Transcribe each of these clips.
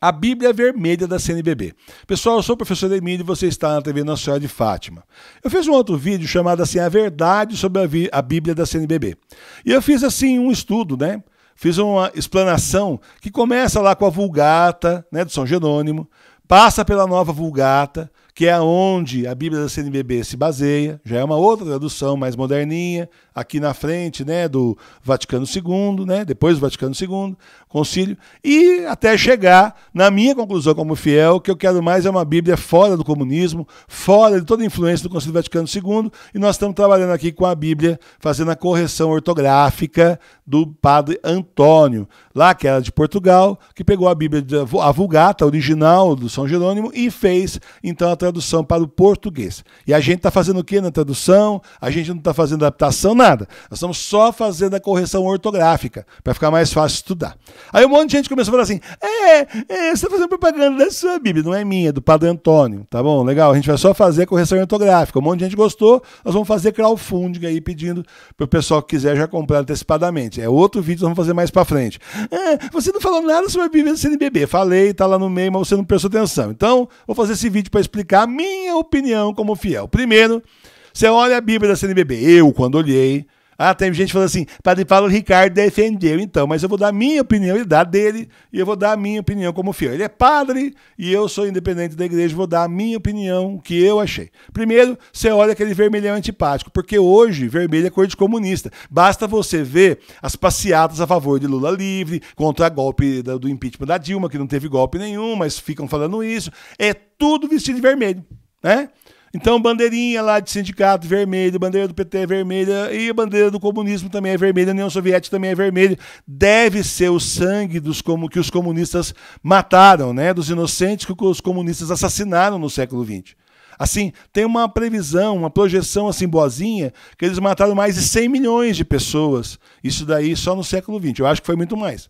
A Bíblia Vermelha da CNBB. Pessoal, eu sou o professor Emílio e você está na TV Nossa Senhora de Fátima. Eu fiz um outro vídeo chamado assim A Verdade sobre a Bíblia da CNBB. E eu fiz assim um estudo, né? Fiz uma explanação que começa lá com a Vulgata, né, do São Jerônimo, passa pela Nova Vulgata, que é onde a Bíblia da CNBB se baseia, já é uma outra tradução mais moderninha, aqui na frente né, do Vaticano II, né, depois do Vaticano II, concílio, e até chegar na minha conclusão como fiel, que eu quero mais é uma Bíblia fora do comunismo, fora de toda a influência do Concílio Vaticano II, e nós estamos trabalhando aqui com a Bíblia, fazendo a correção ortográfica do padre Antônio, lá que era de Portugal, que pegou a Bíblia, a Vulgata original do São Jerônimo, e fez, então, a tradução para o português. E a gente está fazendo o que na tradução? A gente não está fazendo adaptação, nada. Nós estamos só fazendo a correção ortográfica, para ficar mais fácil estudar. Aí um monte de gente começou a falar assim: é, é você está fazendo propaganda da sua Bíblia, não é minha, é do Padre Antônio. Tá bom, legal, a gente vai só fazer a correção ortográfica. Um monte de gente gostou, nós vamos fazer crowdfunding aí, pedindo para o pessoal que quiser já comprar antecipadamente. É outro vídeo, nós vamos fazer mais para frente. É, você não falou nada sobre a Bíblia do CNBB. Falei, tá lá no meio, mas você não prestou atenção. Então, vou fazer esse vídeo para explicar a minha opinião como fiel. Primeiro, você olha a Bíblia da CNBB. Eu, quando olhei, ah, tem gente falando assim, Padre Paulo Ricardo defendeu, então, mas eu vou dar a minha opinião e dar dele, e eu vou dar a minha opinião como fiel. Ele é padre e eu sou independente da igreja, vou dar a minha opinião, o que eu achei. Primeiro, você olha aquele vermelhão antipático, porque hoje vermelho é cor de comunista. Basta você ver as passeatas a favor de Lula livre, contra o golpe do impeachment da Dilma, que não teve golpe nenhum, mas ficam falando isso. É tudo vestido de vermelho, né? Então, bandeirinha lá de sindicato vermelho, bandeira do PT é vermelha e a bandeira do comunismo também é vermelha, a União Soviética também é vermelha. Deve ser o sangue dos como que os comunistas mataram, né, dos inocentes que os comunistas assassinaram no século XX. Assim, tem uma previsão, uma projeção assim boazinha, que eles mataram mais de 100 milhões de pessoas. Isso daí só no século XX. Eu acho que foi muito mais.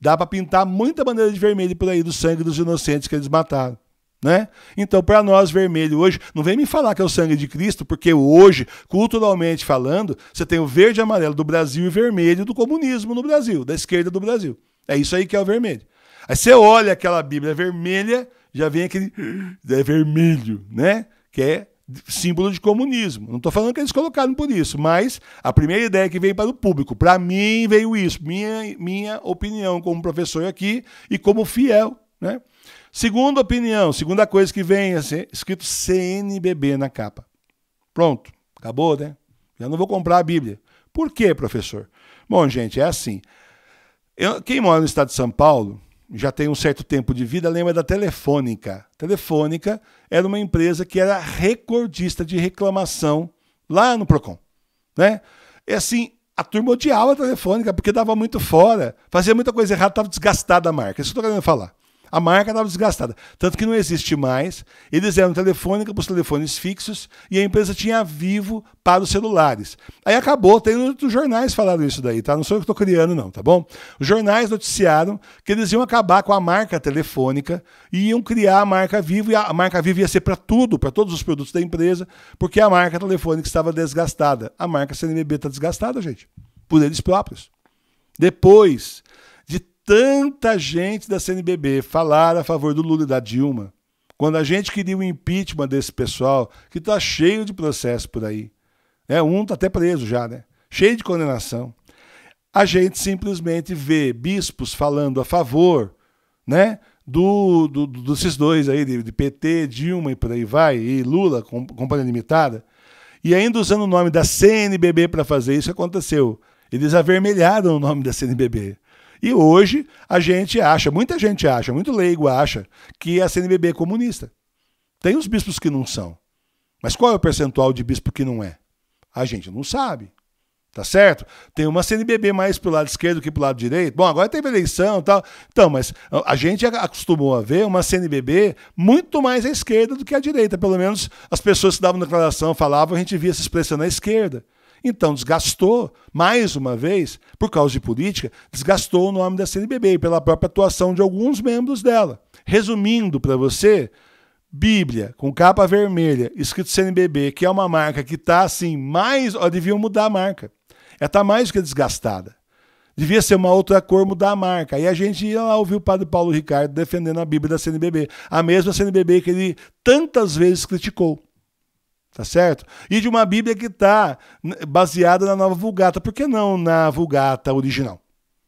Dá para pintar muita bandeira de vermelho por aí do sangue dos inocentes que eles mataram. Né? Então, para nós, vermelho hoje, não vem me falar que é o sangue de Cristo, porque hoje, culturalmente falando, você tem o verde e amarelo do Brasil e vermelho do comunismo no Brasil, da esquerda do Brasil. É isso aí que é o vermelho. Aí você olha aquela Bíblia vermelha, já vem aquele ah, é vermelho, né? Que é símbolo de comunismo. Não estou falando que eles colocaram por isso, mas a primeira ideia que veio para o público, para mim veio isso, minha, minha opinião como professor aqui e como fiel, né? Segunda opinião, segunda coisa que vem, assim, escrito CNBB na capa. Pronto, acabou, né? Já não vou comprar a Bíblia. Por quê, professor? Bom, gente, é assim. Eu, quem mora no estado de São Paulo, já tem um certo tempo de vida, lembra da Telefônica. Telefônica era uma empresa que era recordista de reclamação lá no Procon, né? E assim, a turma odiava a Telefônica porque dava muito fora, fazia muita coisa errada, estava desgastada a marca. Isso que eu estou querendo falar. A marca estava desgastada. Tanto que não existe mais. Eles eram telefônica para os telefones fixos e a empresa tinha vivo para os celulares. Aí acabou, tem os jornais falaram isso daí, tá? Não sou eu que estou criando, não, tá bom? Os jornais noticiaram que eles iam acabar com a marca telefônica e iam criar a marca vivo, e a marca vivo ia ser para tudo, para todos os produtos da empresa, porque a marca telefônica estava desgastada. A marca CNBB está desgastada, gente, por eles próprios. Depois tanta gente da CNBB falar a favor do Lula e da Dilma, quando a gente queria o impeachment desse pessoal, que está cheio de processo por aí. É, um está até preso já, né? Cheio de condenação. A gente simplesmente vê bispos falando a favor né, do, do, do desses dois aí, de, de, PT, Dilma e por aí vai, e Lula, com, Companhia Limitada, e ainda usando o nome da CNBB para fazer isso, aconteceu. Eles avermelharam o nome da CNBB. E hoje a gente acha, muita gente acha, muito leigo acha, que a CNBB é comunista. Tem os bispos que não são. Mas qual é o percentual de bispo que não é? A gente não sabe. Tá certo? Tem uma CNBB mais pro lado esquerdo que pro lado direito. Bom, agora teve eleição e tal. Então, mas a gente acostumou a ver uma CNBB muito mais à esquerda do que à direita. Pelo menos as pessoas que davam declaração falavam, a gente via essa expressão na esquerda. Então desgastou, mais uma vez, por causa de política, desgastou o nome da CNBB e pela própria atuação de alguns membros dela. Resumindo para você, Bíblia com capa vermelha, escrito CNBB, que é uma marca que está assim, mais. Ó, deviam mudar a marca. Ela é, está mais do que desgastada. Devia ser uma outra cor mudar a marca. Aí a gente ia lá ouvir o padre Paulo Ricardo defendendo a Bíblia da CNBB. A mesma CNBB que ele tantas vezes criticou tá certo? E de uma Bíblia que está baseada na nova Vulgata. Por que não na Vulgata original?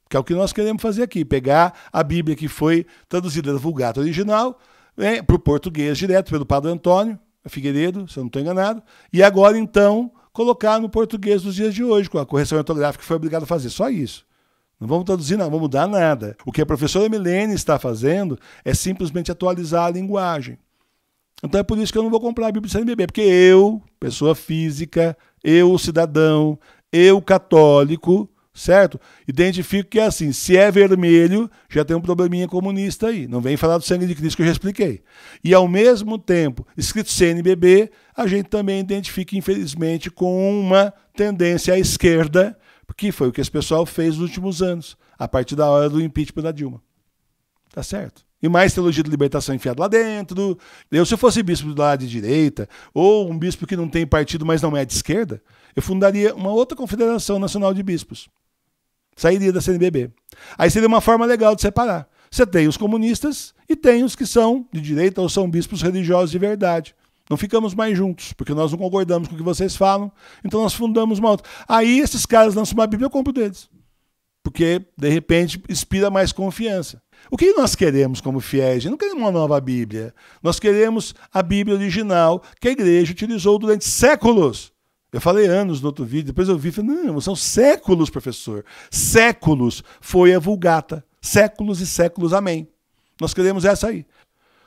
Que é o que nós queremos fazer aqui, pegar a Bíblia que foi traduzida da Vulgata original né, para o português direto pelo Padre Antônio Figueiredo, se eu não estou enganado, e agora então colocar no português dos dias de hoje, com a correção ortográfica que foi obrigado a fazer, só isso. Não vamos traduzir, não, vamos mudar nada. O que a professora Milene está fazendo é simplesmente atualizar a linguagem. Então é por isso que eu não vou comprar a Bíblia do CNBB, porque eu, pessoa física, eu, cidadão, eu, católico, certo? Identifico que é assim, se é vermelho, já tem um probleminha comunista aí. Não vem falar do sangue de Cristo que eu já expliquei. E ao mesmo tempo, escrito CNBB, a gente também identifica, infelizmente, com uma tendência à esquerda, que foi o que esse pessoal fez nos últimos anos, a partir da hora do impeachment da Dilma. Tá certo? E mais teologia de libertação enfiado lá dentro. Eu, se eu fosse bispo do lado de direita, ou um bispo que não tem partido, mas não é de esquerda, eu fundaria uma outra confederação nacional de bispos. Sairia da CNBB. Aí seria uma forma legal de separar. Você tem os comunistas e tem os que são de direita ou são bispos religiosos de verdade. Não ficamos mais juntos, porque nós não concordamos com o que vocês falam, então nós fundamos uma outra. Aí esses caras lançam uma Bíblia, eu compro deles porque de repente inspira mais confiança. O que nós queremos como fiéis? Não queremos uma nova Bíblia. Nós queremos a Bíblia original que a igreja utilizou durante séculos. Eu falei anos no outro vídeo, depois eu vi e falei, não, são séculos, professor. Séculos foi a Vulgata. Séculos e séculos, amém. Nós queremos essa aí.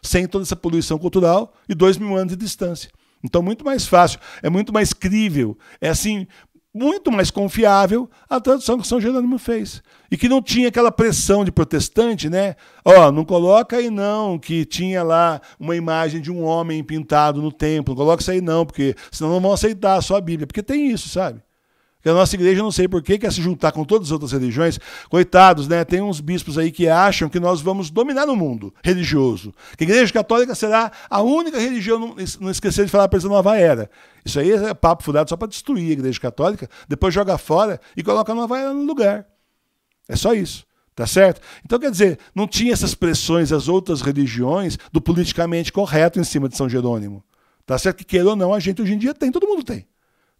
Sem toda essa poluição cultural e dois mil anos de distância. Então, muito mais fácil, é muito mais crível, é assim, muito mais confiável a tradução que São Jerônimo fez. E que não tinha aquela pressão de protestante, né? Ó, oh, não coloca aí não, que tinha lá uma imagem de um homem pintado no templo, não coloca isso aí não, porque senão não vão aceitar a sua Bíblia. Porque tem isso, sabe? que a nossa igreja, não sei por que, quer se juntar com todas as outras religiões. Coitados, né? Tem uns bispos aí que acham que nós vamos dominar o mundo religioso. Que a igreja católica será a única religião, não esquecer de falar para essa nova era. Isso aí é papo furado só para destruir a igreja católica, depois joga fora e coloca a nova era no lugar. É só isso. Tá certo? Então, quer dizer, não tinha essas pressões das outras religiões do politicamente correto em cima de São Jerônimo. Tá certo que, queira ou não, a gente hoje em dia tem, todo mundo tem.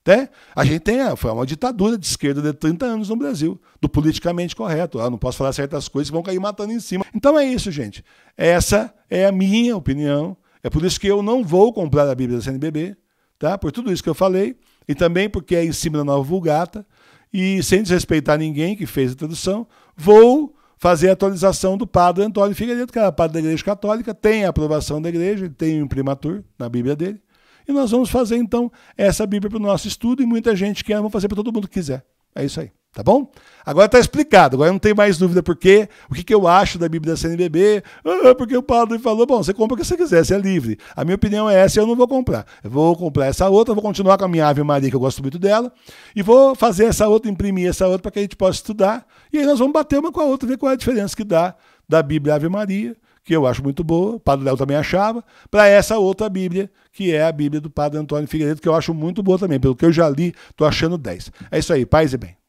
Né? A gente tem, foi uma ditadura de esquerda de 30 anos no Brasil, do politicamente correto. Eu ah, não posso falar certas coisas que vão cair matando em cima. Então é isso, gente. Essa é a minha opinião. É por isso que eu não vou comprar a Bíblia da CNBB, tá? por tudo isso que eu falei, e também porque é em cima da nova Vulgata, e sem desrespeitar ninguém que fez a tradução, vou fazer a atualização do padre Antônio Figueiredo, que era padre da Igreja Católica, tem a aprovação da Igreja, tem um imprimatur na Bíblia dele, e nós vamos fazer então essa Bíblia para o nosso estudo e muita gente quer, vamos fazer para todo mundo que quiser. É isso aí, tá bom? Agora está explicado, agora não tem mais dúvida por quê, o que, que eu acho da Bíblia da CNBB, ah, ah, porque o padre falou, bom, você compra o que você quiser, você é livre. A minha opinião é essa eu não vou comprar. Eu vou comprar essa outra, vou continuar com a minha Ave Maria, que eu gosto muito dela, e vou fazer essa outra, imprimir essa outra para que a gente possa estudar, e aí nós vamos bater uma com a outra, ver qual é a diferença que dá da Bíblia Ave Maria que eu acho muito boa, o Padre Léo também achava, para essa outra Bíblia, que é a Bíblia do Padre Antônio Figueiredo, que eu acho muito boa também. Pelo que eu já li, estou achando 10. É isso aí, paz e bem.